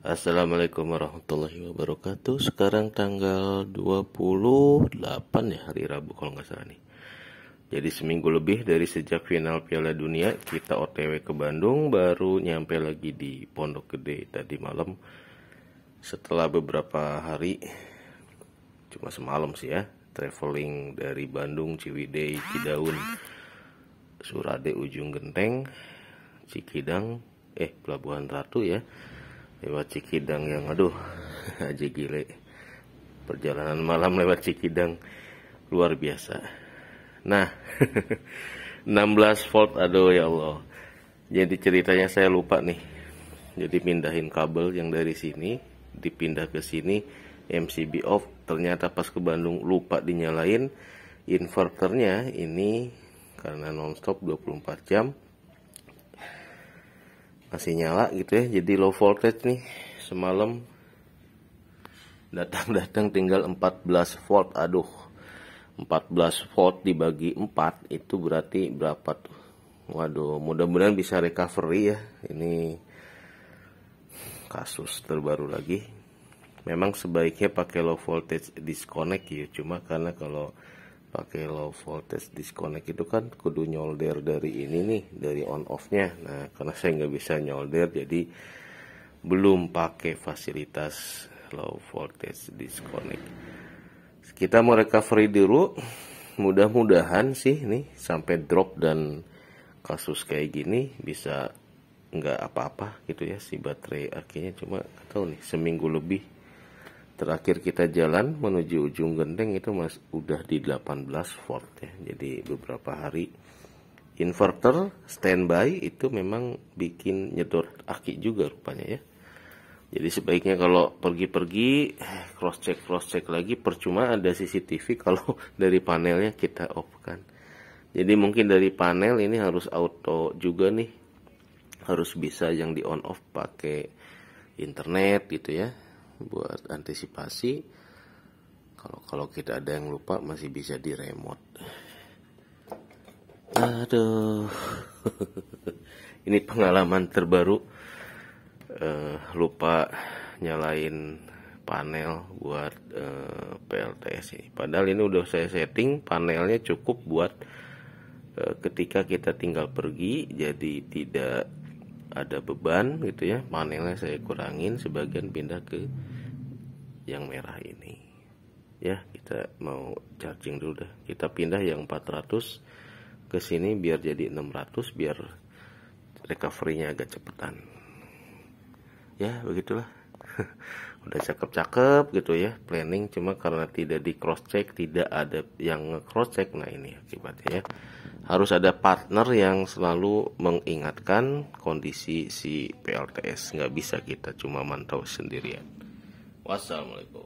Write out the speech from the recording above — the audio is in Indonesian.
Assalamualaikum warahmatullahi wabarakatuh Sekarang tanggal 28 ya hari Rabu kalau nggak salah nih Jadi seminggu lebih dari sejak final Piala Dunia Kita otw ke Bandung baru nyampe lagi di Pondok Gede tadi malam Setelah beberapa hari Cuma semalam sih ya Traveling dari Bandung, Ciwidey, Cidaun Surade, Ujung Genteng Cikidang Eh, Pelabuhan Ratu ya lewat Cikidang yang aduh aja gile perjalanan malam lewat Cikidang luar biasa nah 16 volt aduh ya Allah jadi ceritanya saya lupa nih jadi pindahin kabel yang dari sini dipindah ke sini MCB off ternyata pas ke Bandung lupa dinyalain inverternya ini karena nonstop 24 jam masih nyala gitu ya jadi low voltage nih semalam datang-datang tinggal 14 volt aduh 14 volt dibagi 4 itu berarti berapa tuh waduh mudah-mudahan bisa recovery ya ini kasus terbaru lagi memang sebaiknya pakai low voltage disconnect ya cuma karena kalau pakai low voltage disconnect itu kan kudu nyolder dari ini nih dari on off nya nah karena saya nggak bisa nyolder jadi belum pakai fasilitas low voltage disconnect kita mau recovery dulu mudah-mudahan sih nih sampai drop dan kasus kayak gini bisa nggak apa-apa gitu ya si baterai akhirnya cuma tahu nih seminggu lebih terakhir kita jalan menuju ujung genteng itu mas udah di 18 volt ya jadi beberapa hari inverter standby itu memang bikin nyedot aki juga rupanya ya jadi sebaiknya kalau pergi-pergi eh, cross check cross check lagi percuma ada CCTV kalau dari panelnya kita off kan. Jadi mungkin dari panel ini harus auto juga nih. Harus bisa yang di on off pakai internet gitu ya buat antisipasi kalau kalau kita ada yang lupa masih bisa di remote aduh ini pengalaman terbaru uh, lupa nyalain panel buat uh, eh, PLTS ini padahal ini udah saya setting panelnya cukup buat uh, ketika kita tinggal pergi jadi tidak ada beban gitu ya panelnya saya kurangin sebagian pindah ke yang merah ini ya kita mau charging dulu dah kita pindah yang 400 ke sini biar jadi 600 biar recovery-nya agak cepetan ya begitulah udah cakep-cakep gitu ya planning cuma karena tidak di cross check tidak ada yang cross check nah ini akibatnya ya harus ada partner yang selalu mengingatkan kondisi si PLTS nggak bisa kita cuma mantau sendirian wassalamualaikum